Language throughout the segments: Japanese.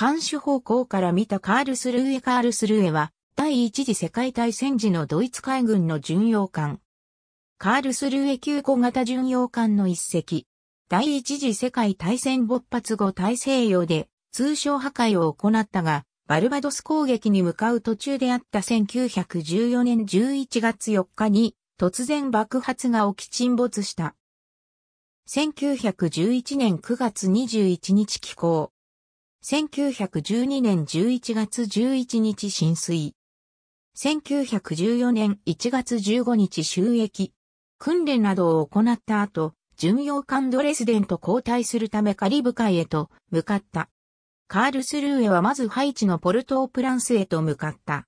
監視方向から見たカールスルーエカールスルーエは、第一次世界大戦時のドイツ海軍の巡洋艦。カールスルーエ級小型巡洋艦の一隻。第一次世界大戦勃発後大西洋で通商破壊を行ったが、バルバドス攻撃に向かう途中であった1914年11月4日に突然爆発が起き沈没した。1911年9月21日寄港。1912年11月11日浸水。1914年1月15日収益。訓練などを行った後、巡洋艦ドレスデンと交代するためカリブ海へと向かった。カールスルーエはまずハイチのポルトープランスへと向かった。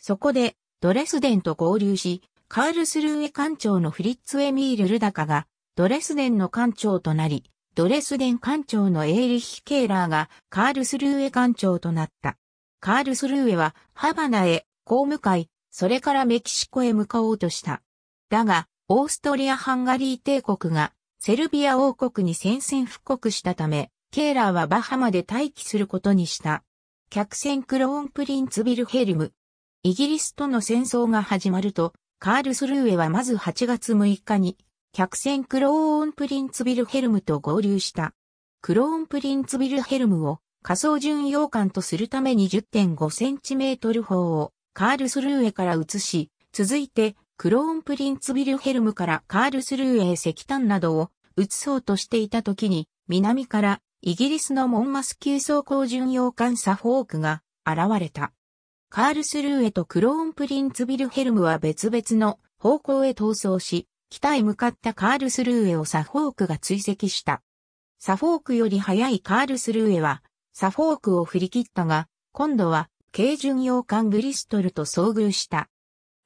そこで、ドレスデンと合流し、カールスルーエ艦長のフリッツ・エミール・ルダカが、ドレスデンの艦長となり、ドレスデン艦長のエイリヒ・ケーラーがカールスルーエ艦長となった。カールスルーエはハバナへ公務会、それからメキシコへ向かおうとした。だが、オーストリア・ハンガリー帝国がセルビア王国に宣戦布告したため、ケーラーはバハマで待機することにした。客船クローンプリンツビルヘルム。イギリスとの戦争が始まると、カールスルーエはまず8月6日に客船クローンプリンツビルヘルムと合流した。クローンプリンツビルヘルムを仮想巡洋艦とするために 10.5cm 砲をカールスルーへから移し、続いてクローンプリンツビルヘルムからカールスルーへ石炭などを移そうとしていた時に、南からイギリスのモンマス級装甲巡洋艦サフォークが現れた。カールスルーへとクローンプリンツビルヘルムは別々の方向へ逃走し、北へ向かったカールスルーエをサフォークが追跡した。サフォークより早いカールスルーエは、サフォークを振り切ったが、今度は、軽巡洋艦ブリストルと遭遇した。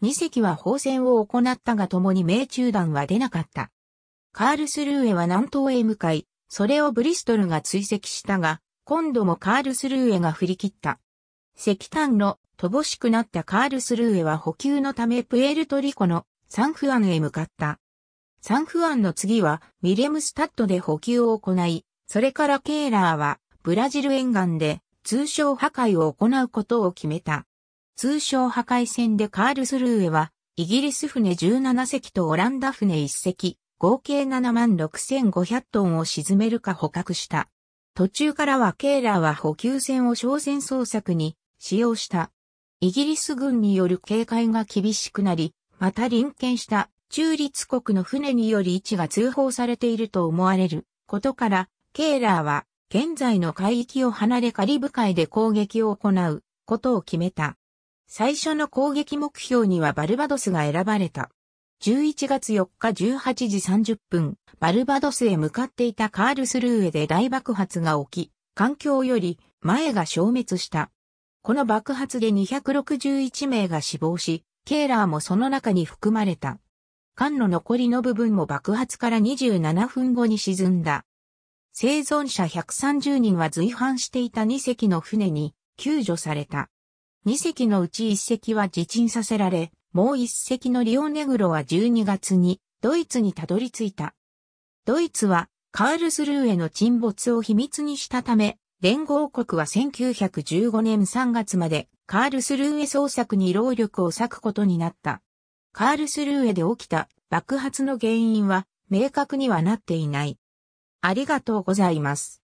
2隻は砲戦を行ったが共に命中弾は出なかった。カールスルーエは南東へ向かい、それをブリストルが追跡したが、今度もカールスルーエが振り切った。石炭の乏しくなったカールスルーエは補給のためプエルトリコのサンフアンへ向かった。サンフアンの次はミレムスタッドで補給を行い、それからケーラーはブラジル沿岸で通商破壊を行うことを決めた。通商破壊戦でカールスルーエは、イギリス船17隻とオランダ船1隻、合計7万6500トンを沈めるか捕獲した。途中からはケーラーは補給船を商船捜索に使用した。イギリス軍による警戒が厳しくなり、また臨検した中立国の船により位置が通報されていると思われることから、ケーラーは現在の海域を離れカリブ海で攻撃を行うことを決めた。最初の攻撃目標にはバルバドスが選ばれた。11月4日18時30分、バルバドスへ向かっていたカールスルーエで大爆発が起き、環境より前が消滅した。この爆発で261名が死亡し、ケーラーもその中に含まれた。艦の残りの部分も爆発から27分後に沈んだ。生存者130人は随伴していた2隻の船に救助された。2隻のうち1隻は自沈させられ、もう1隻のリオネグロは12月にドイツにたどり着いた。ドイツはカールスルーへの沈没を秘密にしたため、連合国は1915年3月までカールスルーへ捜索に労力を割くことになった。カールスルーエで起きた爆発の原因は明確にはなっていない。ありがとうございます。